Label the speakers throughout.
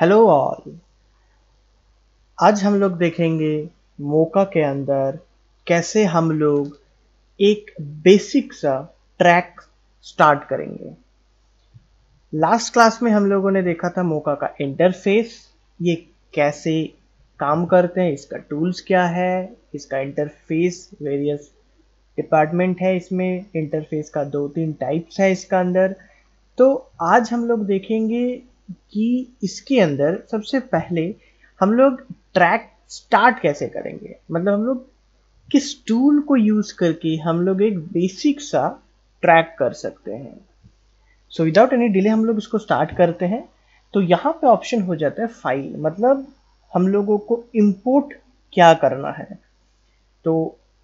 Speaker 1: Hello all आज हम लोग देखेंगे मोका के अंदर कैसे हम लोग एक बेसिक सा ट्रैक स्टार्ट करेंगे लास्ट क्लास में हम लोगों ने देखा था मोका का इंटरफेस ये कैसे काम करते हैं इसका टूल्स क्या है इसका इंटरफेस वेरियस डिपार्टमेंट है इसमें इंटरफेस का दो तीन टाइप्स है इसका अंदर तो आज हम लोग देखेंगे कि इसके अंदर सबसे पहले हम लोग ट्रैक स्टार्ट कैसे करेंगे मतलब हम लोग किस टूल को यूज़ करके हम लोग एक बेसिक सा ट्रैक कर सकते हैं सो विदाउट एनी डिले हम लोग इसको स्टार्ट करते हैं तो यहाँ पे ऑप्शन हो जाता है फाइल मतलब हम लोगों को इंपोर्ट क्या करना है तो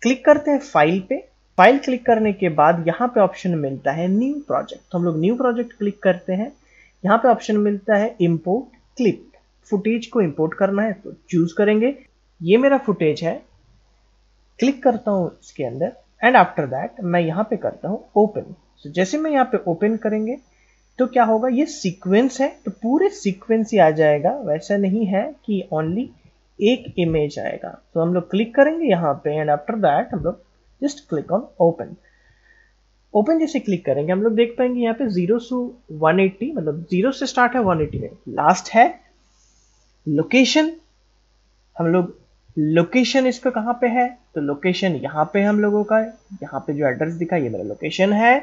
Speaker 1: क्लिक करते हैं फाइल पे फाइल क्लिक करने के बाद यहाँ पे ऑप्शन मिलता है न्यू प्रोजेक्ट तो हम लोग न्यू प्रोजेक्ट क्लिक करते हैं यहाँ पे ऑप्शन मिलता है इम्पोर्ट क्लिप फुटेज को इम्पोर्ट करना है तो चूज करेंगे ये मेरा फुटेज है क्लिक करता हूँ इसके अंदर एंड आफ्टर दैट मैं यहाँ पे करता हूँ ओपन so, जैसे मैं यहाँ पे ओपन करेंगे तो क्या होगा ये सीक्वेंस है तो पूरे सीक्वेंस ही आ जाएगा वैसा नहीं है कि ओनली एक इमेज आएगा तो हम लोग क्लिक करेंगे यहाँ पे एंड आफ्टर दैट हम लोग just click on open open जैसे क्लिक करेंगे हम लोग देख पाएंगे यहाँ पे जीरो सो एट्टी मतलब जीरो से स्टार्ट है एट्टी में लास्ट है लोकेशन हम लोग लोकेशन इसका कहाँ पे है तो लोकेशन यहाँ पे हम लोगों का यहाँ पे जो एड्रेस दिखा ये मेरा लोकेशन है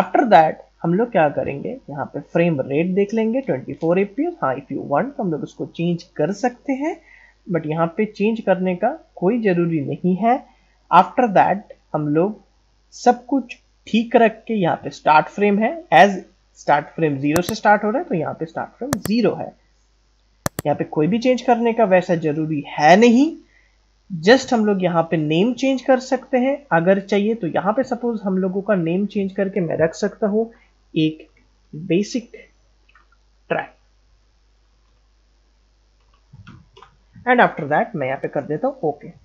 Speaker 1: आफ्टर दैट हम लोग क्या करेंगे यहाँ पे फ्रेम रेट देख लेंगे ट्वेंटी फोर हाँ इफ यू वन हम लोग उसको चेंज कर सकते हैं बट यहाँ पे चेंज करने का कोई ज़रूरी नहीं है आफ्टर दैट हम लोग सब कुछ ठीक रख के यहाँ पे स्टार्ट फ्रेम है एज स्टार्ट फ्रेम जीरो से स्टार्ट हो रहा है तो यहाँ पे स्टार्ट फ्रेम जीरो है यहाँ पे कोई भी चेंज करने का वैसा जरूरी है नहीं जस्ट हम लोग यहाँ पे नेम चेंज कर सकते हैं अगर चाहिए तो यहाँ पे सपोज हम लोगों का नेम चेंज करके मैं रख सकता हूं एक basic track and after that मैं यहाँ पे कर देता हूं ओके okay.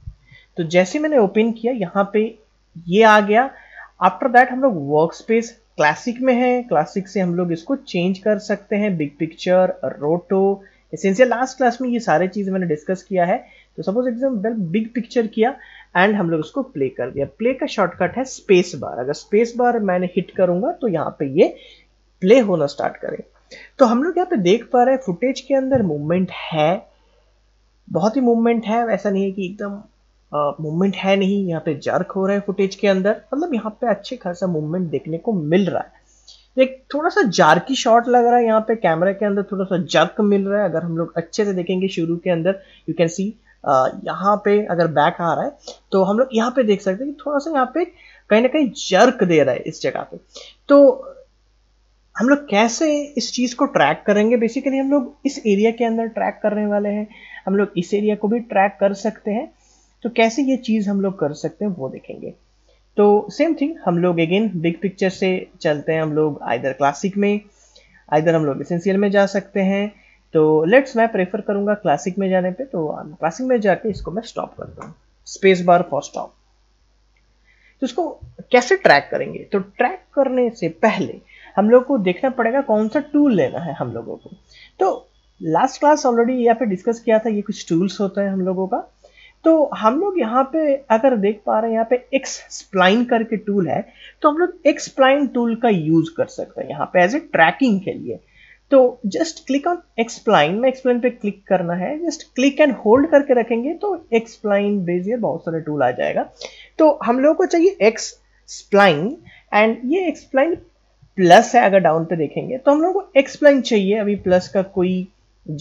Speaker 1: तो जैसे मैंने ओपन किया यहां पे ये आ गया आफ्टर दैट हम लोग वर्क स्पेस क्लासिक में है क्लासिक से हम लोग इसको चेंज कर सकते हैं big picture roto essential last class में ये सारे चीज़ मैंने डिस्कस किया है तो सपोज एग्जाम्पल बिग पिक्चर किया एंड हम लोग इसको प्ले कर दिया प्ले का शॉर्टकट है स्पेस बार अगर स्पेस बार मैंने हिट करूंगा तो यहाँ पे ये प्ले होना स्टार्ट करें तो हम लोग यहाँ पे देख पा रहे हैं फुटेज के अंदर मूवमेंट है बहुत ही मूवमेंट है ऐसा नहीं है कि एकदम मूवमेंट है नहीं यहाँ पे जर्क हो रहा है फुटेज के अंदर मतलब यहाँ पे अच्छे खासा मूवमेंट देखने को मिल रहा है एक थोड़ा सा जारकी शॉट लग रहा है यहाँ पे कैमरा के अंदर थोड़ा सा जर्क मिल रहा है अगर हम लोग अच्छे से देखेंगे शुरू के अंदर यू कैन सी यहाँ पे अगर बैक आ रहा है तो हम लोग यहाँ पे देख सकते हैं कि थोड़ा सा यहाँ पे कहीं ना कहीं जर्क दे रहा है इस जगह पे तो हम लोग कैसे इस चीज़ को ट्रैक करेंगे बेसिकली हम लोग इस एरिया के अंदर ट्रैक करने वाले हैं हम लोग इस एरिया को भी ट्रैक कर सकते हैं तो कैसे ये चीज़ हम लोग कर सकते हैं वो देखेंगे तो सेम थिंग हम लोग अगेन बिग पिक्चर से चलते हैं हम लोग आइधर क्लासिक में आइधर हम लोग एसेंशियल में जा सकते हैं तो लेट्स मैं प्रेफर करूंगा क्लासिक में जाने पे तो क्लासिक में जाके इसको मैं स्टॉप करता हूँ स्पेस बार फॉर स्टॉप तो इसको कैसे ट्रैक करेंगे तो ट्रैक करने से पहले हम लोग को देखना पड़ेगा कौन सा टूल लेना है हम लोगों को तो लास्ट क्लास ऑलरेडी यहाँ पे डिस्कस किया था ये कुछ टूल्स होते हैं हम लोगों का तो हम लोग यहाँ पे अगर देख पा रहे हैं यहाँ पे एक्स स्प्लाइन करके टूल है तो हम लोग एक्स स्प्लाइन टूल का यूज कर सकते हैं यहाँ पे एज ए ट्रैकिंग के लिए तो जस्ट क्लिक ऑन एक्सप्लाइन में एक्सप्लाइन पे क्लिक करना है जस्ट क्लिक एंड होल्ड करके रखेंगे तो एक्सप्लाइन बेजियर बहुत सारे टूल आ जाएगा तो हम लोगों को चाहिए एक्स स्प्लाइन एंड ये एक्सप्लाइन प्लस है अगर डाउन पे देखेंगे तो हम लोग को एक्सप्लाइन चाहिए अभी प्लस का कोई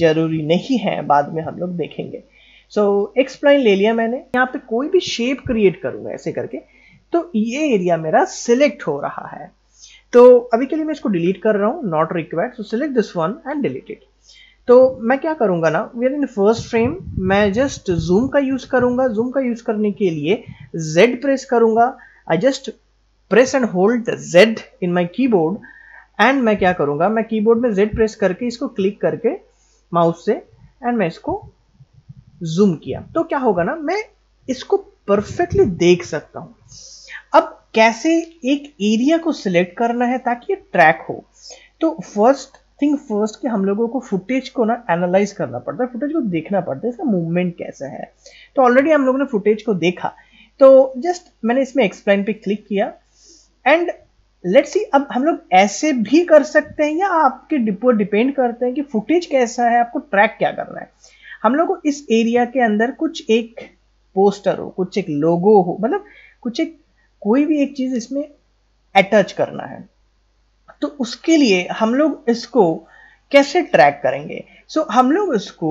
Speaker 1: जरूरी नहीं है बाद में हम लोग देखेंगे सो एक्स प्राइम ले लिया मैंने यहाँ पे कोई भी शेप क्रिएट करूंगा ऐसे करके तो ये एरिया मेरा सिलेक्ट हो रहा है तो अभी के लिए मैं इसको डिलीट कर रहा हूँ not required so select this one and delete it तो मैं क्या करूंगा ना we are in first frame मैं जस्ट जूम का यूज़ करूंगा जूम का यूज़ करने के लिए जेड प्रेस करूंगा I just press and hold Z in my keyboard and मैं क्या करूंगा मैं कीबोर्ड में जेड प्रेस करके इसको क्लिक करके माउस से एंड मैं इसको जूम किया तो क्या होगा ना मैं इसको परफेक्टली देख सकता हूं अब कैसे एक एरिया को सिलेक्ट करना है ताकि ट्रैक हो तो फर्स्ट थिंग फर्स्ट कि हम लोगों को फुटेज को ना एनालाइज करना पड़ता है फुटेज को देखना पड़ता है इसका मूवमेंट कैसा है तो ऑलरेडी हम लोगों ने फुटेज को देखा तो जस्ट मैंने इसमें एक्सप्लेन पे क्लिक किया एंड लेट्स सी अब हम लोग ऐसे भी कर सकते हैं या आपके डिपो डिपेंड करते हैं कि फुटेज कैसा है आपको ट्रैक क्या करना है हम लोग को इस एरिया के अंदर कुछ एक पोस्टर हो कुछ एक लोगो हो मतलब कुछ एक कोई भी एक चीज़ इसमें अटैच करना है तो उसके लिए हम लोग इसको कैसे ट्रैक करेंगे सो so, हम लोग इसको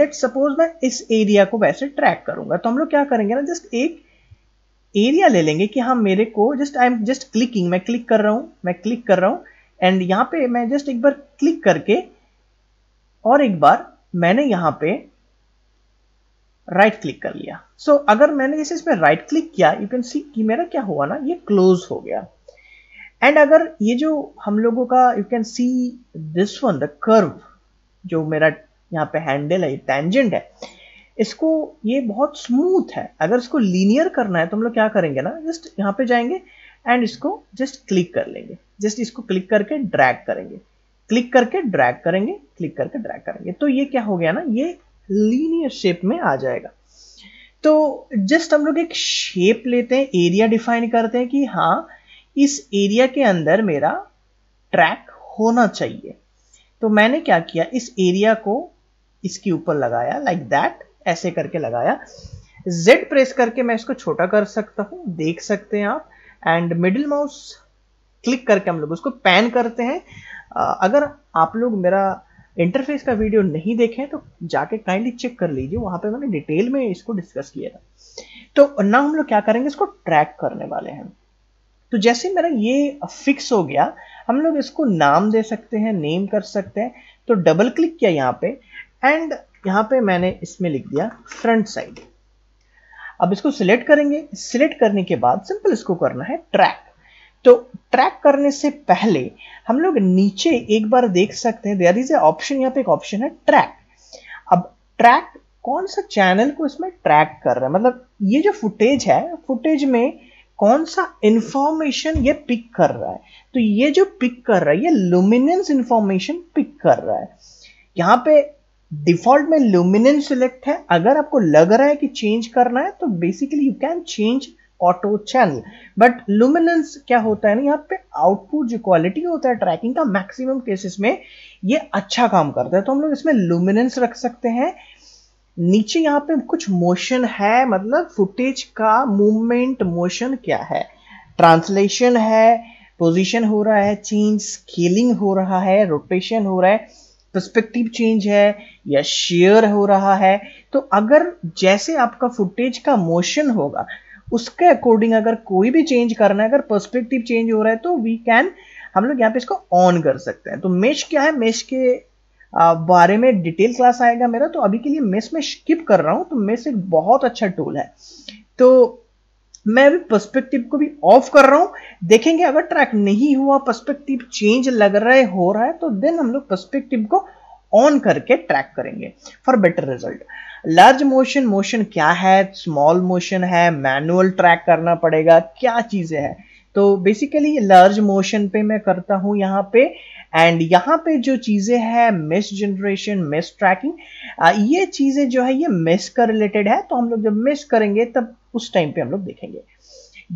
Speaker 1: लेट सपोज मैं इस एरिया को वैसे ट्रैक करूंगा तो हम लोग क्या करेंगे ना जस्ट एक एरिया ले लेंगे कि हाँ मेरे को just I am just clicking मैं क्लिक कर रहा हूं मैं क्लिक कर रहा हूं एंड यहां पे मैं जस्ट एक बार क्लिक करके और एक बार मैंने यहां पे राइट right क्लिक कर लिया सो so, अगर मैंने जैसे इसमें राइट right क्लिक किया यू कैन सी कि मेरा क्या हुआ ना ये क्लोज हो गया एंड अगर ये जो हम लोगों का you can see this one the curve जो मेरा यहाँ पे हैंडल है टेंजेंट है इसको ये बहुत स्मूथ है अगर इसको लीनियर करना है तो हम लोग क्या करेंगे ना जस्ट यहाँ पे जाएंगे एंड इसको जस्ट क्लिक कर लेंगे जस्ट इसको क्लिक करके ड्रैग करेंगे क्लिक करके ड्रैग करेंगे क्लिक करके ड्रैग करेंगे तो ये क्या हो गया ना ये लीनियर शेप में आ जाएगा तो जस्ट हम लोग एक शेप लेते हैं एरिया डिफाइन करते हैं कि हाँ इस एरिया के अंदर मेरा ट्रैक होना चाहिए तो मैंने क्या किया इस एरिया को इसके ऊपर लगाया लाइक like दैट ऐसे करके लगाया Z प्रेस करके मैं इसको छोटा कर सकता हूं देख सकते हैं आप एंड मिडिल माउस क्लिक करके हम लोग उसको पैन करते हैं अगर आप लोग मेरा इंटरफेस का वीडियो नहीं देखे तो जाके काइंडली चेक कर लीजिए वहां पे मैंने डिटेल में इसको डिस्कस किया था तो ना हम लोग क्या करेंगे इसको ट्रैक करने वाले हैं तो जैसे मेरा ये फिक्स हो गया हम लोग इसको नाम दे सकते हैं नेम कर सकते हैं तो डबल क्लिक किया यहाँ पे एंड यहाँ पे मैंने इसमें लिख दिया फ्रंट साइड अब इसको सिलेक्ट करेंगे सिलेक्ट करने के बाद सिंपल इसको करना है ट्रैक तो ट्रैक करने से पहले हम लोग नीचे एक बार देख सकते हैं देयर इज ए ऑप्शन यहाँ पे एक ऑप्शन है ट्रैक अब ट्रैक कौन सा चैनल को इसमें ट्रैक कर रहा है मतलब ये जो फुटेज है फुटेज में कौन सा इंफॉर्मेशन ये पिक कर रहा है तो ये जो पिक कर रहा है ये लुमिनेंस इंफॉर्मेशन पिक कर रहा है यहाँ पे डिफॉल्ट में लुमिनेंस सिलेक्ट है अगर आपको लग रहा है कि चेंज करना है तो basically you can change auto channel but luminance क्या होता है ना यहाँ पे आउटपुट जो क्वालिटी होता है ट्रैकिंग का मैक्सिमम केसेस में ये अच्छा काम करता है तो हम लोग इसमें लुमिनेंस रख सकते हैं नीचे यहाँ पे कुछ मोशन है मतलब फुटेज का मूवमेंट मोशन क्या है ट्रांसलेशन है पोजीशन हो रहा है चेंज स्केलिंग हो रहा है रोटेशन हो रहा है पर्सपेक्टिव चेंज है या शेयर हो रहा है तो अगर जैसे आपका फुटेज का मोशन होगा उसके अकॉर्डिंग अगर कोई भी चेंज करना है अगर पर्सपेक्टिव चेंज हो रहा है तो वी कैन हम लोग यहाँ पे इसको ऑन कर सकते हैं तो मेश क्या है मेश के बारे में डिटेल क्लास आएगा मेरा तो अभी के लिए मेस में स्किप कर रहा हूँ तो मेस एक बहुत अच्छा टूल है तो मैं अभी पर्सपेक्टिव को भी ऑफ कर रहा हूँ देखेंगे अगर ट्रैक नहीं हुआ पर्सपेक्टिव चेंज लग रहा है हो रहा है तो देन हम लोग पर्सपेक्टिव को ऑन करके ट्रैक करेंगे for better result large motion motion क्या है स्मॉल मोशन है मैनुअल ट्रैक करना पड़ेगा क्या चीज़ें हैं तो बेसिकली लार्ज मोशन पे मैं करता हूं यहाँ पे एंड यहाँ पे जो चीज़ें हैं मिस जनरेशन मिस ट्रैकिंग ये चीज़ें जो है ये मिस का रिलेटेड है तो हम लोग जब मिस करेंगे तब उस टाइम पे हम लोग देखेंगे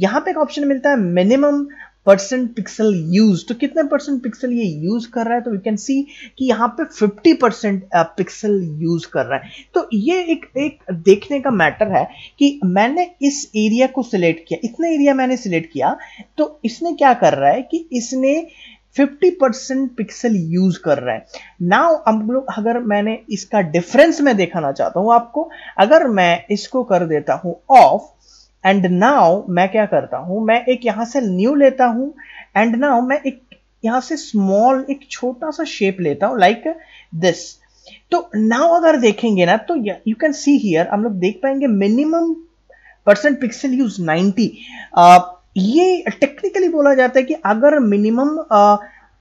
Speaker 1: यहाँ पे एक ऑप्शन मिलता है मिनिमम परसेंट पिक्सल यूज तो कितने परसेंट पिक्सल ये यूज कर रहा है तो वी कैन सी कि यहाँ पे 50 परसेंट पिक्सल यूज कर रहा है तो ये एक एक देखने का मैटर है कि मैंने इस एरिया को सिलेक्ट किया इतने एरिया मैंने सिलेक्ट किया तो इसने क्या कर रहा है कि इसने 50 परसेंट पिक्सल यूज कर रहा है नाउ हम लोग अगर मैंने इसका डिफरेंस में देखाना चाहता हूं आपको अगर मैं इसको कर देता हूं ऑफ एंड नाउ मैं क्या करता हूं मैं एक यहां से न्यू लेता हूं एंड नाउ मैं एक यहां से स्मॉल एक छोटा सा शेप लेता हूं लाइक दिस तो नाउ अगर देखेंगे ना तो यू कैन सी हियर हम लोग देख पाएंगे minimum percent pixel use 90 uh, ये टेक्निकली बोला जाता है कि अगर मिनिमम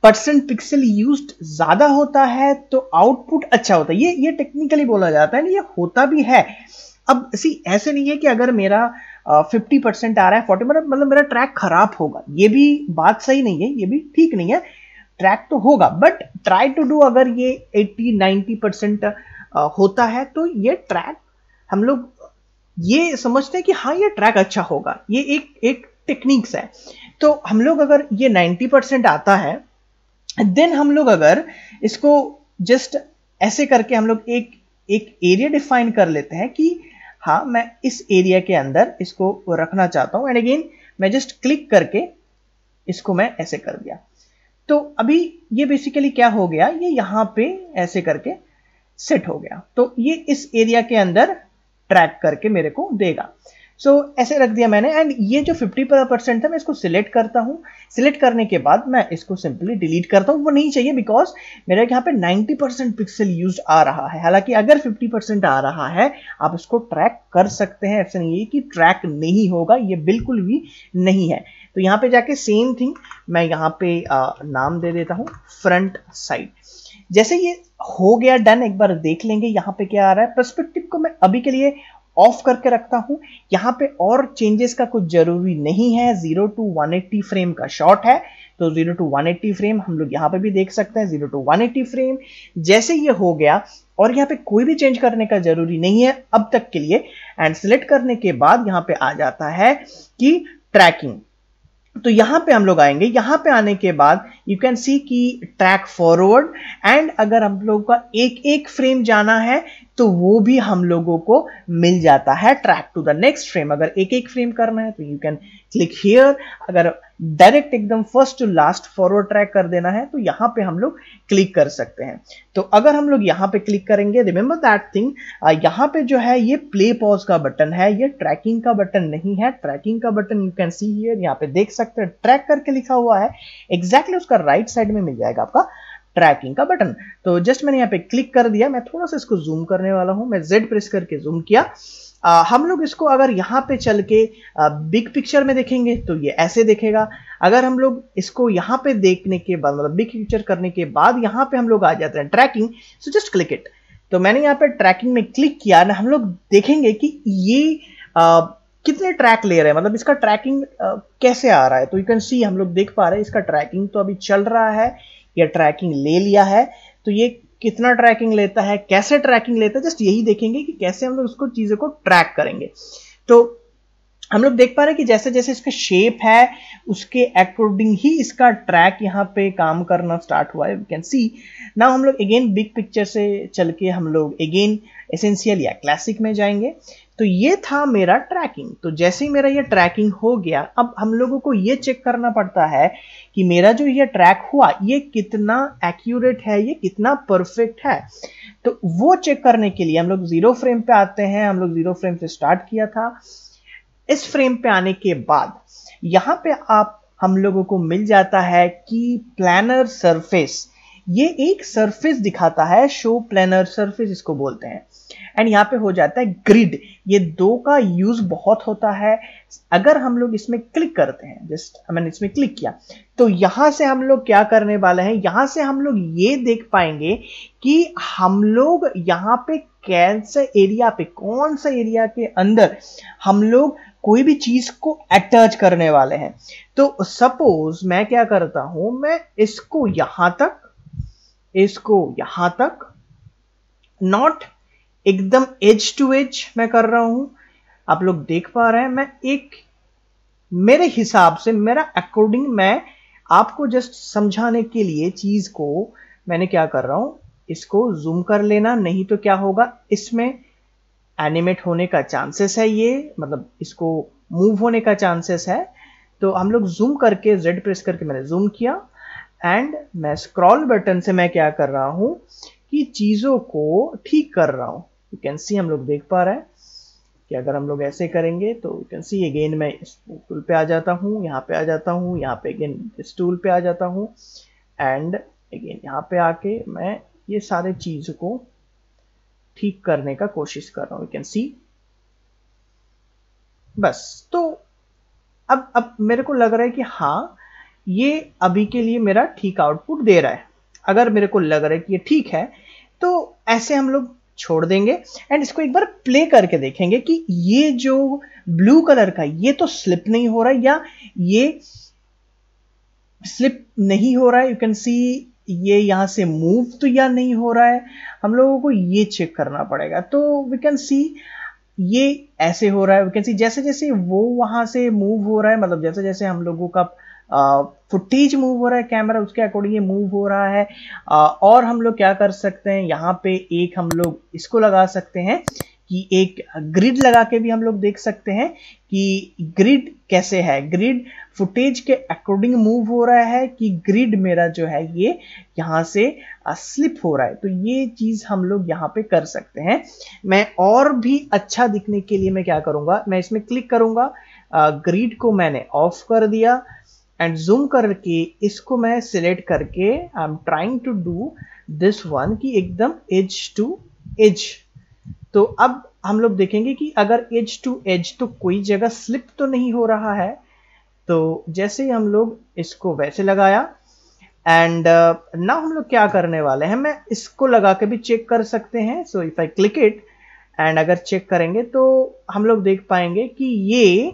Speaker 1: परसेंट पिक्सल यूज ज्यादा होता है तो आउटपुट अच्छा होता है ये ये टेक्निकली बोला जाता है ये होता भी है अब सी ऐसे नहीं है कि अगर मेरा फिफ्टी परसेंट आ रहा है फोर्टी मतलब मतलब मेरा ट्रैक खराब होगा ये भी बात सही नहीं है ये भी ठीक नहीं है ट्रैक तो होगा बट ट्राई टू डू अगर ये एट्टी नाइन्टी परसेंट होता है तो ये ट्रैक हम लोग ये समझते हैं कि हाँ ये ट्रैक अच्छा होगा ये एक एक टेक्निक्स है तो हम लोग अगर ये नाइन्टी परसेंट आता है देन हम लोग अगर इसको जस्ट ऐसे करके हम लोग एक एक एरिया डिफाइन कर लेते हैं कि हाँ मैं इस एरिया के अंदर इसको रखना चाहता हूँ एंड अगेन मैं जस्ट क्लिक करके इसको मैं ऐसे कर दिया तो अभी ये बेसिकली क्या हो गया ये यहाँ पे ऐसे करके सेट हो गया तो ये इस एरिया के अंदर ट्रैक करके मेरे को देगा सो so, ऐसे रख दिया मैंने एंड ये जो 50 परसेंट था मैं इसको सिलेक्ट करता हूँ सिलेक्ट करने के बाद मैं इसको सिंपली डिलीट करता हूँ वो नहीं चाहिए बिकॉज मेरे यहाँ पे 90 परसेंट पिक्सल यूज आ रहा है हालांकि अगर 50 परसेंट आ रहा है आप इसको ट्रैक कर सकते हैं ऐसा नहीं है कि ट्रैक नहीं होगा ये बिल्कुल भी नहीं है तो यहाँ पे जाके सेम थिंग मैं यहाँ पे आ, नाम दे देता हूँ फ्रंट साइड जैसे ये हो गया डन एक बार देख लेंगे यहाँ पे क्या आ रहा है परस्पेक्टिव को मैं अभी के लिए ऑफ करके रखता हूं यहां पे और चेंजेस का कुछ जरूरी नहीं है zero to one eighty frame का शॉट है तो zero to one eighty frame हम लोग यहां पे भी देख सकते हैं zero to one eighty frame जैसे ये हो गया और यहां पे कोई भी चेंज करने का जरूरी नहीं है अब तक के लिए एंड सिलेक्ट करने के बाद यहां पे आ जाता है कि ट्रैकिंग तो यहां पे हम लोग आएंगे यहां पे आने के बाद यू कैन सी कि ट्रैक फॉरवर्ड एंड अगर हम लोग का एक एक फ्रेम जाना है तो वो भी हम लोगों को मिल जाता है track to the next frame अगर एक एक फ्रेम करना है तो यू कैन क्लिक हियर अगर डायरेक्ट एकदम first to last forward track कर देना है तो यहाँ पे हम लोग क्लिक कर सकते हैं तो अगर हम लोग यहाँ पे क्लिक करेंगे रिमेंबर दैट थिंग यहाँ पे जो है ये प्ले पॉज का बटन है ये ट्रैकिंग का बटन नहीं है ट्रैकिंग का button you can see here यहाँ पे देख सकते हैं ट्रैक करके लिखा हुआ है एग्जैक्टली exactly उसका राइट right साइड में मिल जाएगा आपका ट्रैकिंग का बटन तो जस्ट मैंने यहाँ पे क्लिक कर दिया मैं थोड़ा सा इसको जूम करने वाला हूँ मैं जेड प्रेस करके जूम किया आ, हम लोग इसको अगर यहाँ पे चल के बिग पिक्चर में देखेंगे तो ये ऐसे देखेगा अगर हम लोग इसको यहाँ पे देखने के बाद मतलब बिग पिक्चर करने के बाद यहाँ पे हम लोग आ जाते हैं tracking so just click it तो मैंने यहाँ पे ट्रैकिंग में क्लिक किया ना हम लोग देखेंगे कि ये आ, कितने ट्रैक ले रहे हैं मतलब इसका ट्रैकिंग आ, कैसे आ रहा है तो यू कैन सी हम लोग देख पा रहे हैं इसका ट्रैकिंग तो अभी चल रहा है या ट्रैकिंग ले लिया है तो ये कितना ट्रैकिंग लेता है कैसे ट्रैकिंग लेता है जस्ट यही देखेंगे कि कैसे हम लोग उसको चीज़ों को ट्रैक करेंगे तो हम लोग देख पा रहे हैं कि जैसे जैसे इसका शेप है उसके अकॉर्डिंग ही इसका ट्रैक यहाँ पे काम करना स्टार्ट हुआ है वी कैन सी नाउ हम लोग अगेन बिग पिक्चर से चल के हम लोग अगेन एसेंशियल या क्लासिक में जाएंगे तो ये था मेरा ट्रैकिंग तो जैसे ही मेरा ये ट्रैकिंग हो गया अब हम लोगों को ये चेक करना पड़ता है कि मेरा जो ये ट्रैक हुआ ये कितना एक्यूरेट है ये कितना परफेक्ट है तो वो चेक करने के लिए हम लोग जीरो फ्रेम पे आते हैं हम लोग जीरो फ्रेम से स्टार्ट किया था इस फ्रेम पे आने के बाद यहाँ पे आप हम लोगों को मिल जाता है कि प्लानर सरफेस ये एक सरफेस दिखाता है शो प्लानर सरफेस इसको बोलते हैं एंड यहाँ पे हो जाता है ग्रिड ये दो का यूज बहुत होता है अगर हम लोग इसमें क्लिक करते हैं जस्ट मैंने इसमें क्लिक किया तो यहां से हम लोग क्या करने वाले हैं यहां से हम लोग ये देख पाएंगे कि हम लोग यहाँ पे से एरिया पे कौन सा एरिया के अंदर हम लोग कोई भी चीज को अटैच करने वाले हैं तो सपोज मैं क्या करता हूं मैं इसको यहां तक इसको यहां तक नॉट एकदम एज टू एज मैं कर रहा हूं आप लोग देख पा रहे हैं मैं एक मेरे हिसाब से मेरा अकॉर्डिंग मैं आपको जस्ट समझाने के लिए चीज को मैंने क्या कर रहा हूं इसको जूम कर लेना नहीं तो क्या होगा इसमें एनिमेट होने का चांसेस है ये मतलब इसको मूव होने का चांसेस है तो हम लोग जूम करके जेड प्रेस करके मैंने जूम किया एंड मैं स्क्रॉल बटन से मैं क्या कर रहा हूं कि चीजों को ठीक कर रहा हूं यू कैन सी हम लोग देख पा रहे हैं कि अगर हम लोग ऐसे करेंगे तो यू कैन सी अगेन मैं इस टूल पे आ जाता हूँ यहाँ पे आ जाता हूँ यहाँ पे अगेन इस टूल पे आ जाता हूँ एंड अगेन यहाँ पे आके मैं ये सारे चीज़ को ठीक करने का कोशिश कर रहा हूँ यू कैन सी बस तो अब अब मेरे को लग रहा है कि हाँ ये अभी के लिए मेरा ठीक आउटपुट दे रहा है अगर मेरे को लग रहा है कि ये ठीक है तो ऐसे हम लोग छोड़ देंगे एंड इसको एक बार प्ले करके देखेंगे कि ये जो ब्लू कलर का ये तो स्लिप नहीं हो रहा है या ये स्लिप नहीं हो रहा है यू कैन सी ये यहाँ से मूव तो या नहीं हो रहा है हम लोगों को ये चेक करना पड़ेगा तो वी कैन सी ये ऐसे हो रहा है वी कैन सी जैसे जैसे वो वहां से मूव हो रहा है मतलब जैसे जैसे हम लोगों का फुटेज मूव हो रहा है कैमरा उसके अकॉर्डिंग ये मूव हो रहा है और हम लोग क्या कर सकते हैं यहाँ पे एक हम लोग इसको लगा सकते हैं कि एक ग्रिड लगा के भी हम लोग देख सकते हैं कि ग्रिड कैसे है ग्रिड फुटेज के अकॉर्डिंग मूव हो रहा है कि ग्रिड मेरा जो है ये यहाँ से स्लिप हो रहा है तो ये चीज़ हम लोग यहाँ पे कर सकते हैं मैं और भी अच्छा दिखने के लिए मैं क्या करूँगा मैं इसमें क्लिक करूँगा ग्रिड को मैंने ऑफ कर दिया एंड जूम करके इसको मैं सिलेक्ट करके I am trying to do this one की एकदम एज टू एज तो अब हम लोग देखेंगे कि अगर एज टू एज तो कोई जगह स्लिप तो नहीं हो रहा है तो जैसे ही हम लोग इसको वैसे लगाया एंड ना uh, हम लोग क्या करने वाले हैं मैं इसको लगा के भी चेक कर सकते हैं so if I click it and अगर चेक करेंगे तो हम लोग देख पाएंगे कि ये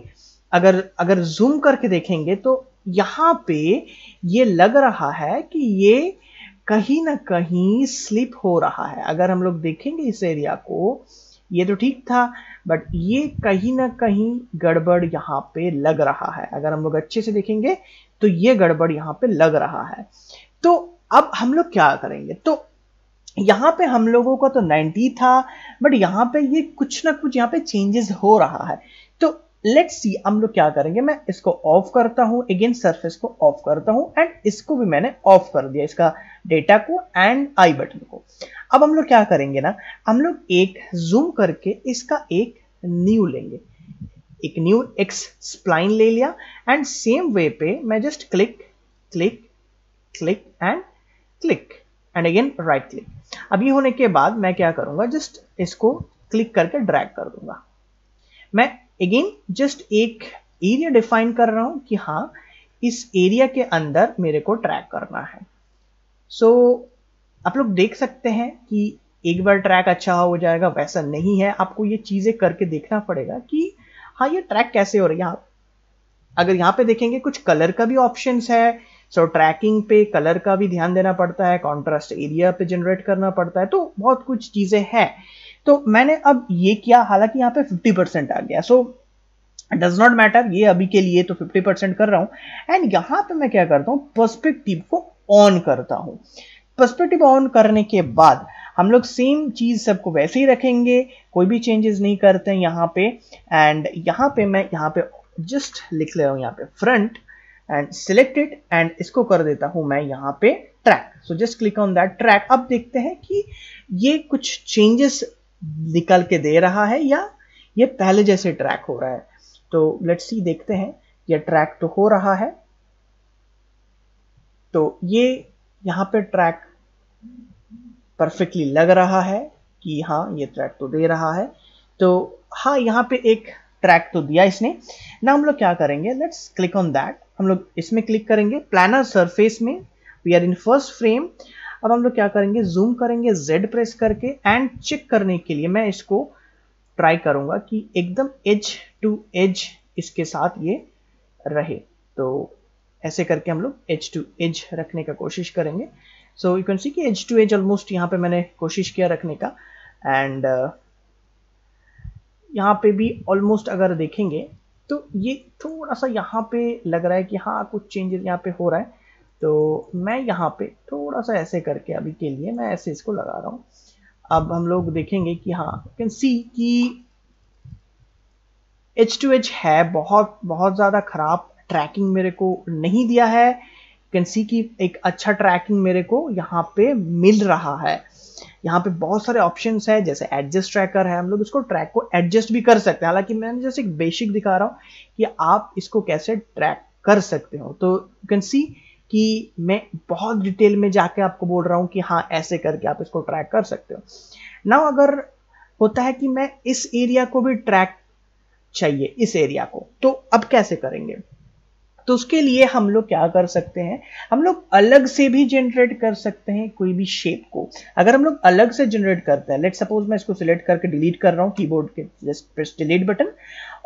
Speaker 1: अगर अगर जूम करके देखेंगे तो यहाँ पे ये लग रहा है कि ये कहीं ना कहीं स्लिप हो रहा है अगर हम लोग देखेंगे इस एरिया को ये तो ठीक था बट ये कहीं ना कहीं गड़बड़ यहाँ पे लग रहा है अगर हम लोग अच्छे से देखेंगे तो ये गड़बड़ यहाँ पे लग रहा है तो अब हम लोग क्या करेंगे तो यहाँ पे हम लोगों का तो 90 था बट यहाँ पे ये कुछ ना कुछ यहाँ पे चेंजेस हो रहा है तो लेट सी हम लोग क्या करेंगे मैं इसको ऑफ करता हूं अगेन सरफेस को ऑफ करता हूं एंड इसको भी मैंने ऑफ कर दिया इसका डेटा को एंड आई बटन को अब हम लोग क्या करेंगे ना हम लोग एक जूम करके इसका एक न्यू लेंगे एक न्यू एक्स स्प्लाइन ले लिया एंड सेम वे पे मैं just click click click and click and again right click अभी होने के बाद मैं क्या करूंगा जस्ट इसको क्लिक करके ड्रैग कर दूंगा मैं अगेन जस्ट एक एरिया डिफाइन कर रहा हूं कि हाँ इस एरिया के अंदर मेरे को ट्रैक करना है सो so, आप लोग देख सकते हैं कि एक बार ट्रैक अच्छा हो जाएगा वैसा नहीं है आपको ये चीज़ें करके देखना पड़ेगा कि हाँ ये ट्रैक कैसे हो रही है आप अगर यहाँ पे देखेंगे कुछ कलर का भी ऑप्शन है सो so, ट्रैकिंग पे कलर का भी ध्यान देना पड़ता है कॉन्ट्रास्ट एरिया पे जनरेट करना पड़ता है तो बहुत कुछ चीज़ें हैं तो मैंने अब ये किया हालांकि यहाँ पे 50 परसेंट आ गया सो डज नॉट मैटर ये अभी के लिए तो 50 परसेंट कर रहा हूं एंड यहाँ पे मैं क्या करता हूँ पर्सपेक्टिव को ऑन करता हूँ पर्सपेक्टिव ऑन करने के बाद हम लोग सेम चीज़ सबको वैसे ही रखेंगे कोई भी चेंजेस नहीं करते हैं यहाँ पे एंड यहाँ पे मैं यहाँ पे जस्ट लिख ले रहा हूँ यहाँ पे फ्रंट एंड सिलेक्टेड एंड इसको कर देता हूँ मैं यहाँ पे track so just click on that track अब देखते हैं कि ये कुछ चेंजेस निकल के दे रहा है या ये पहले जैसे ट्रैक हो रहा है तो लेट्स सी देखते हैं ये ट्रैक तो हो रहा है तो ये यहाँ पे ट्रैक परफेक्टली लग रहा है कि हाँ ये ट्रैक तो दे रहा है तो हाँ यहाँ पे एक ट्रैक तो दिया इसने ना हम लोग क्या करेंगे लेट्स क्लिक ऑन दैट हम लोग इसमें क्लिक करेंगे प्लानर सरफेस में we are in first frame अब हम लोग क्या करेंगे जूम करेंगे जेड प्रेस करके एंड चेक करने के लिए मैं इसको ट्राई करूंगा कि एकदम एज टू एज इसके साथ ये रहे तो ऐसे करके हम लोग एज टू एज रखने का कोशिश करेंगे सो यू कैन सी कि एज टू एज ऑलमोस्ट यहाँ पे मैंने कोशिश किया रखने का एंड uh, यहाँ पे भी ऑलमोस्ट अगर देखेंगे तो ये थोड़ा सा यहाँ पे लग रहा है कि हाँ कुछ चेंजेस यहाँ पे हो रहा है तो मैं यहाँ पे थोड़ा सा ऐसे करके अभी के लिए मैं ऐसे इसको लगा रहा हूँ अब हम लोग देखेंगे कि हाँ कैन सी कि एच टू एच है बहुत बहुत ज़्यादा खराब ट्रैकिंग मेरे को नहीं दिया है कैन सी कि एक अच्छा ट्रैकिंग मेरे को यहाँ पे मिल रहा है यहाँ पे बहुत सारे ऑप्शन है जैसे एडजस्ट ट्रैकर है हम लोग इसको ट्रैक को एडजस्ट भी कर सकते हैं हालांकि मैंने जैसे एक बेसिक दिखा रहा हूँ कि आप इसको कैसे ट्रैक कर सकते हो तो यू कैन सी कि मैं बहुत डिटेल में जाके आपको बोल रहा हूँ कि हाँ ऐसे करके आप इसको ट्रैक कर सकते हो नाउ अगर होता है कि मैं इस एरिया को भी ट्रैक चाहिए इस एरिया को तो अब कैसे करेंगे तो उसके लिए हम लोग क्या कर सकते हैं हम लोग अलग से भी जनरेट कर सकते हैं कोई भी शेप को अगर हम लोग अलग से जनरेट करते हैं लेट सपोज मैं इसको सिलेक्ट करके डिलीट कर रहा हूँ कीबोर्ड के जस्ट प्रेस डिलीट बटन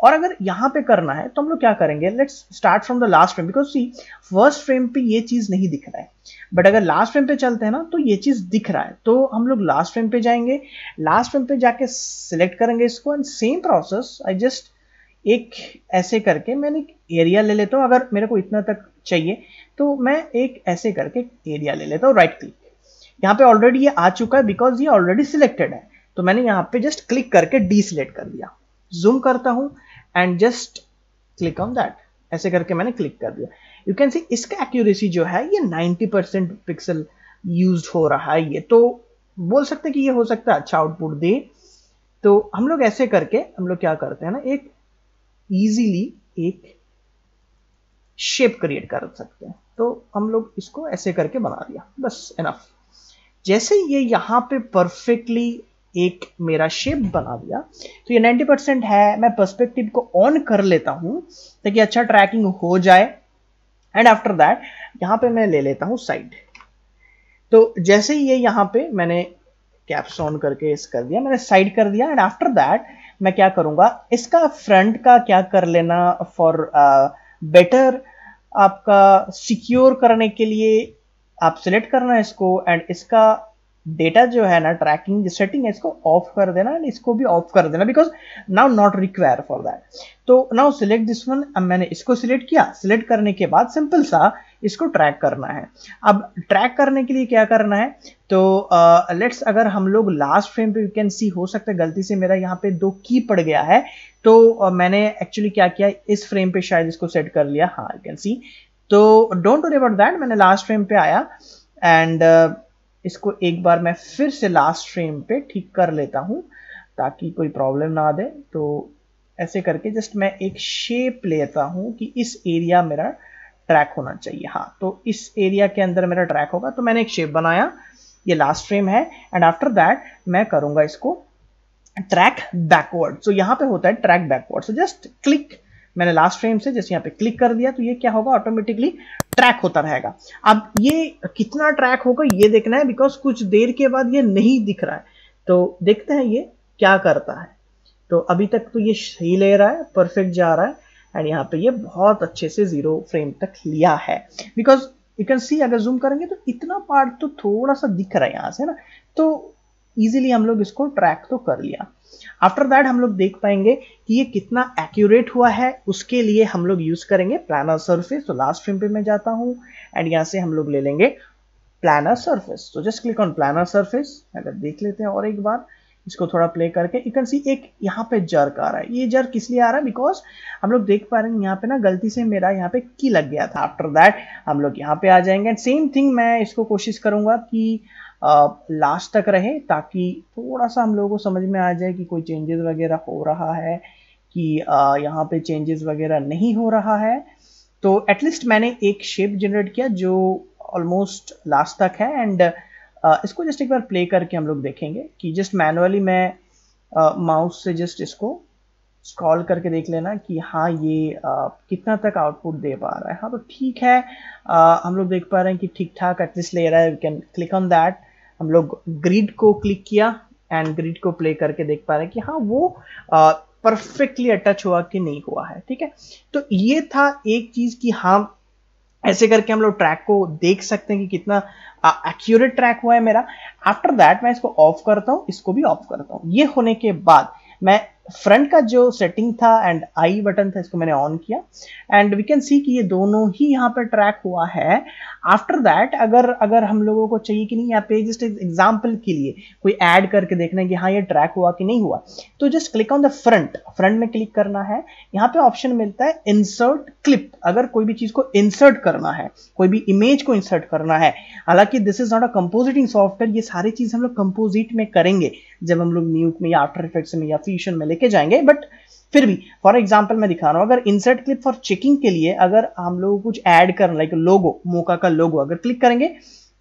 Speaker 1: और अगर यहाँ पे करना है तो हम लोग क्या करेंगे let's start from the last frame because see first frame पे ये चीज़ नहीं दिख रहा है बट अगर लास्ट फ्रेम पे चलते हैं ना तो ये चीज़ दिख रहा है तो हम लोग लास्ट फ्रेम पे जाएंगे लास्ट फ्रेम पे जाके सिलेक्ट करेंगे इसको and same process I just एक ऐसे करके मैंने एक एरिया ले लेता हूँ अगर मेरे को इतना तक चाहिए तो मैं एक ऐसे करके एरिया ले लेता हूँ राइट क्लिक यहाँ पे ऑलरेडी ये आ चुका है बिकॉज ये ऑलरेडी सिलेक्टेड है तो मैंने यहाँ पे जस्ट क्लिक करके डी सिलेक्ट कर दिया जूम करता हूं and just click on that ऐसे करके मैंने क्लिक कर दिया यू कैन सी इसका एक्यूरेसी जो है ये 90 परसेंट पिक्सल यूज हो रहा है ये तो बोल सकते कि ये हो सकता है अच्छा आउटपुट दे तो हम लोग ऐसे करके हम लोग क्या करते हैं ना एक इजीली एक शेप क्रिएट कर सकते हैं तो हम लोग इसको ऐसे करके बना दिया बस इनफ जैसे ये यहां पे परफेक्टली एक मेरा शेप बना दिया तो ये 90 परसेंट है मैं पर्सपेक्टिव को ऑन कर लेता हूं ताकि अच्छा ट्रैकिंग हो जाए एंड आफ्टर दैट यहां पे मैं ले लेता हूं साइड तो जैसे ही ये यहां पे मैंने कैप्स ऑन करके इस कर दिया मैंने साइड कर दिया एंड आफ्टर दैट मैं क्या करूंगा इसका फ्रंट का क्या कर लेना फॉर बेटर uh, आपका सिक्योर करने के लिए आप सिलेक्ट करना है इसको एंड इसका डेटा जो है ना ट्रैकिंग सेटिंग है इसको ऑफ कर देना एंड इसको भी ऑफ कर देना because now not require for that तो नाउ सिलेक्ट दिस वन अब मैंने इसको सिलेक्ट किया सिलेक्ट करने के बाद सिंपल सा इसको ट्रैक करना है अब ट्रैक करने के लिए क्या करना है तो लेट्स uh, अगर हम लोग लास्ट फ्रेम पे यू कैन सी हो सकता है गलती से मेरा यहाँ पे दो की पड़ गया है तो uh, मैंने एक्चुअली क्या किया इस फ्रेम पे शायद इसको सेट कर लिया हाँ यू कैन सी तो डोंट वरी अबाउट दैट मैंने लास्ट फ्रेम पे आया एंड uh, इसको एक बार मैं फिर से लास्ट फ्रेम पे ठीक कर लेता हूँ ताकि कोई प्रॉब्लम ना दे तो ऐसे करके जस्ट मैं एक शेप लेता हूँ कि इस एरिया मेरा ट्रैक होना चाहिए हाँ तो इस एरिया के अंदर मेरा ट्रैक होगा तो मैंने एक शेप बनाया ये लास्ट फ्रेम है एंड आफ्टर दैट मैं करूंगा इसको ट्रैक बैकवर्ड सो यहाँ पे होता है track backward so just click मैंने लास्ट फ्रेम से जैसे यहाँ पे क्लिक कर दिया तो ये क्या होगा ऑटोमेटिकली ट्रैक होता रहेगा अब ये कितना ट्रैक होगा ये देखना है बिकॉज कुछ देर के बाद ये नहीं दिख रहा है तो देखते हैं ये क्या करता है तो अभी तक तो ये सही ले रहा है परफेक्ट जा रहा है एंड यहाँ पे ये बहुत अच्छे से जीरो फ्रेम तक लिया है बिकॉज यू कैन सी अगर जूम करेंगे तो इतना पार्ट तो थोड़ा सा दिख रहा है यहाँ से ना तो इजिली हम लोग इसको ट्रैक तो कर लिया आफ्टर दैट हम लोग देख पाएंगे कि ये कितना एक्यूरेट हुआ है उसके लिए हम लोग यूज करेंगे प्लानर सर्फेस तो लास्ट फ्रेम पे मैं जाता हूँ एंड यहाँ से हम लोग ले लेंगे प्लानर सर्फेस तो just click on planar surface अगर देख लेते हैं और एक बार इसको थोड़ा प्ले करके यू कैन सी एक यहाँ पे जर्क आ रहा है ये जर्क लिए आ रहा है बिकॉज हम लोग देख पा रहे हैं यहाँ पे ना गलती से मेरा यहाँ पे की लग गया था आफ्टर दैट हम लोग यहाँ पे आ जाएंगे एंड सेम थिंग मैं इसको कोशिश करूंगा कि लास्ट तक रहे ताकि थोड़ा सा हम लोगों को समझ में आ जाए कि कोई चेंजेस वगैरह हो रहा है कि यहाँ पे चेंजेस वगैरह नहीं हो रहा है तो एटलीस्ट मैंने एक शेप जनरेट किया जो ऑलमोस्ट लास्ट तक है एंड इसको जस्ट एक बार प्ले करके हम लोग देखेंगे कि जस्ट मैनुअली मैं माउस से जस्ट इसको स्क्रॉल करके देख लेना कि हाँ ये आ, कितना तक आउटपुट दे पा रहा है हाँ तो ठीक है आ, हम लोग देख पा रहे हैं कि ठीक ठाक एटलीस्ट ले रहा है you can click on that हम लोग ग्रिड को क्लिक किया एंड ग्रिड को प्ले करके देख पा रहे हैं कि हाँ वो परफेक्टली अटैच हुआ कि नहीं हुआ है ठीक है तो ये था एक चीज कि हाँ ऐसे करके हम लोग ट्रैक को देख सकते हैं कि कितना एक्यूरेट ट्रैक हुआ है मेरा आफ्टर दैट मैं इसको ऑफ करता हूँ इसको भी ऑफ करता हूँ ये होने के बाद मैं फ्रंट का जो सेटिंग था एंड आई बटन था इसको मैंने ऑन किया एंड वी कैन सी कि ये दोनों ही यहाँ पर ट्रैक हुआ है आफ्टर दैट अगर अगर हम लोगों को चाहिए कि नहीं यहाँ पे जस्ट एग्जाम्पल के लिए कोई ऐड करके देखना है कि हाँ ये ट्रैक हुआ कि नहीं हुआ तो just click on the front front में क्लिक करना है यहाँ पे ऑप्शन मिलता है इंसर्ट क्लिप अगर कोई भी चीज़ को इंसर्ट करना है कोई भी इमेज को इंसर्ट करना है हालांकि this is not a compositing software ये सारी चीज़ हम लोग कंपोजिट में करेंगे जब हम लोग न्यूक में या आफ्टर इफेक्ट्स में या फ्यूशन में लेके जाएंगे बट फिर भी फॉर एग्जाम्पल मैं दिखा रहा हूँ अगर इंसर्ट क्लिप फॉर चेकिंग के लिए अगर हम लोग कुछ ऐड कर लाइक लोगो मोका का लोगो अगर क्लिक करेंगे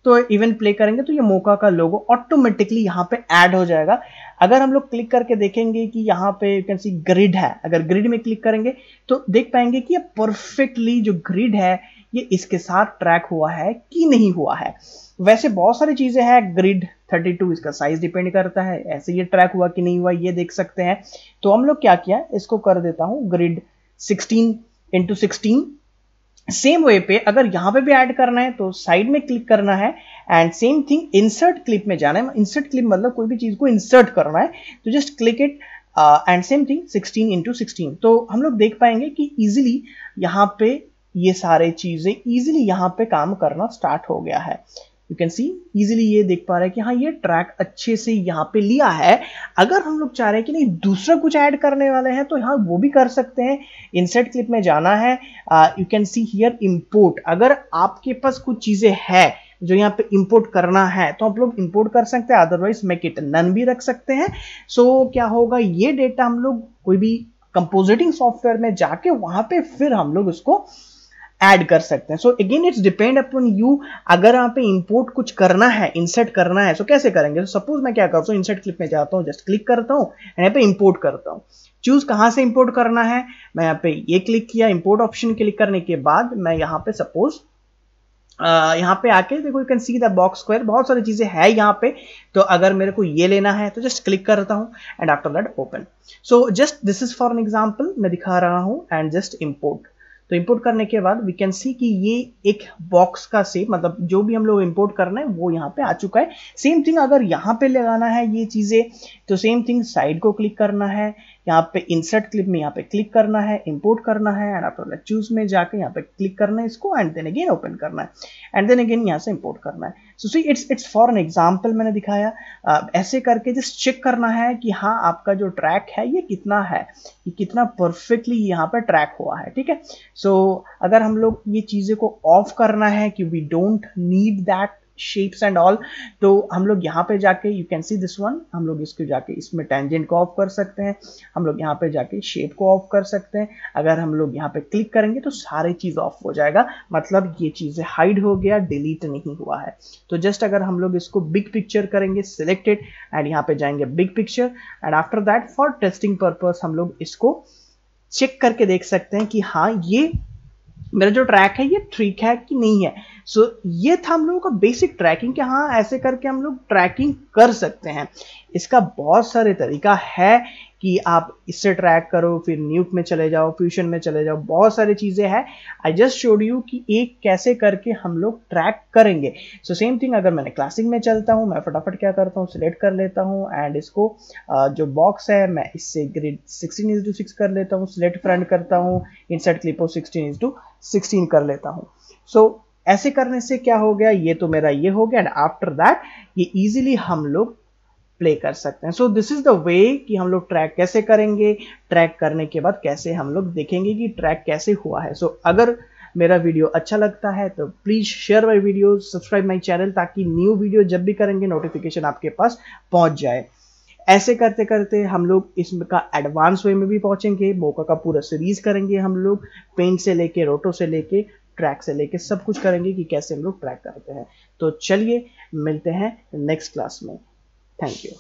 Speaker 1: तो इवेंट प्ले करेंगे तो ये मोका का लोगो ऑटोमेटिकली यहाँ पे ऐड हो जाएगा अगर हम लोग क्लिक करके देखेंगे कि यहाँ पे यू कैन सी ग्रिड है अगर ग्रिड में क्लिक करेंगे तो देख पाएंगे कि ये परफेक्टली जो ग्रिड है ये इसके साथ ट्रैक हुआ है कि नहीं हुआ है वैसे बहुत सारी चीज़ें हैं ग्रिड 32 इसका साइज डिपेंड करता है ऐसे ये ट्रैक हुआ कि नहीं हुआ ये देख सकते हैं तो हम लोग क्या किया इसको कर देता हूं grid 16 into sixteen same way पे अगर यहां पे भी ऐड करना है तो साइड में क्लिक करना है and same thing insert clip में जाना है इंसर्ट क्लिप मतलब कोई भी चीज़ को इंसर्ट करना है तो just click it and same thing 16 into sixteen तो हम लोग देख पाएंगे कि इजिली यहाँ पे ये सारे चीज़ें इजिली यहाँ पे काम करना स्टार्ट हो गया है यू कैन सी इजिली ये देख पा रहे हैं कि हाँ ये ट्रैक अच्छे से यहाँ पे लिया है अगर हम लोग चाह रहे हैं कि नहीं दूसरा कुछ ऐड करने वाले हैं तो यहाँ वो भी कर सकते हैं इंसर्ट क्लिप में जाना है you can see here import अगर आपके पास कुछ चीज़ें है जो यहाँ पे इंपोर्ट करना है तो आप लोग इंपोर्ट कर सकते हैं अदरवाइज मेक इट नन भी रख सकते हैं सो so, क्या होगा ये डेटा हम लोग कोई भी कंपोजिटिंग सॉफ्टवेयर में जाके वहां पे फिर हम लोग उसको ऐड कर सकते हैं so again it's depend upon you अगर यहाँ पे इंपोर्ट कुछ करना है इंसर्ट करना है सो so कैसे करेंगे सो so सपोज मैं क्या करता हूँ इंसर्ट क्लिप में जाता हूँ जस्ट क्लिक करता हूँ यहाँ पे इंपोर्ट करता हूँ चूज कहाँ से इंपोर्ट करना है मैं यहाँ पे ये क्लिक किया इंपोर्ट ऑप्शन क्लिक करने के बाद मैं यहाँ पे सपोज Uh, यहाँ पे आके देखो you can see the box square बहुत सारी चीजें है यहाँ पे तो अगर मेरे को ये लेना है तो जस्ट क्लिक करता हूँ and after that open so just this is for an example मैं दिखा रहा हूँ एंड जस्ट इम्पोर्ट तो इंपोर्ट करने के बाद वी कैन सी कि ये एक बॉक्स का से मतलब जो भी हम लोग इंपोर्ट कर रहे हैं वो यहाँ पे आ चुका है सेम थिंग अगर यहाँ पे लगाना है ये चीज़ें तो सेम थिंग साइड को क्लिक करना है यहाँ पे इंसर्ट क्लिप में यहाँ पे क्लिक करना है इंपोर्ट करना है एंड आप चूज में जाकर यहाँ पे क्लिक करना है इसको एंड देन अगेन ओपन करना है एंड देन अगेन यहाँ से इंपोर्ट करना है so see it's it's for an example मैंने दिखाया uh, ऐसे करके जस्ट चेक करना है कि हाँ आपका जो ट्रैक है ये कितना है ये कितना परफेक्टली यहाँ पर ट्रैक हुआ है ठीक है सो so, अगर हम लोग ये चीज़ें को ऑफ करना है कि we don't need that shapes and all तो हम लोग यहाँ पे जाके you can see this one हम लोग इसको जाके इसमें टेंजेंट को ऑफ कर सकते हैं हम लोग यहाँ पे जाके शेप को ऑफ कर सकते हैं अगर हम लोग यहाँ पे क्लिक करेंगे तो सारे चीज़ ऑफ हो जाएगा मतलब ये चीज़ें हाइड हो गया डिलीट नहीं हुआ है तो जस्ट अगर हम लोग इसको बिग पिक्चर करेंगे सिलेक्टेड एंड यहाँ पे जाएंगे big picture and after that for testing purpose हम लोग इसको चेक करके देख सकते हैं कि हाँ ये मेरा जो ट्रैक है ये ठीक है कि नहीं है सो so, ये था हम लोगों का बेसिक ट्रैकिंग कि हाँ ऐसे करके हम लोग ट्रैकिंग कर सकते हैं इसका बहुत सारे तरीका है कि आप इससे ट्रैक करो फिर न्यूक में चले जाओ फ्यूशन में चले जाओ बहुत सारी चीज़ें हैं आई जस्ट शोड यू कि एक कैसे करके हम लोग ट्रैक करेंगे सो सेम थिंग अगर मैंने क्लासिक में चलता हूँ मैं फटाफट क्या करता हूँ सिलेक्ट कर लेता हूँ एंड इसको जो बॉक्स है मैं इससे grid sixteen is to six कर लेता हूँ सिलेक्ट फ्रंट करता हूँ इन क्लिप क्लिपो सिक्सटीन इज टू सिक्सटीन कर लेता हूँ सो so, ऐसे करने से क्या हो गया ये तो मेरा ये हो गया एंड आफ्टर दैट ये इजीली हम लोग प्ले कर सकते हैं so this is the way कि हम लोग ट्रैक कैसे करेंगे ट्रैक करने के बाद कैसे हम लोग देखेंगे कि ट्रैक कैसे हुआ है सो so, अगर मेरा वीडियो अच्छा लगता है तो please share my video subscribe my channel ताकि न्यू वीडियो जब भी करेंगे नोटिफिकेशन आपके पास पहुंच जाए ऐसे करते करते हम लोग इसका एडवांस वे में भी पहुंचेंगे मोका का पूरा सीरीज करेंगे हम लोग पेंट से लेके रोटो से लेके ट्रैक से लेके सब कुछ करेंगे कि कैसे हम लोग ट्रैक करते हैं तो चलिए मिलते हैं नेक्स्ट क्लास में Thank you.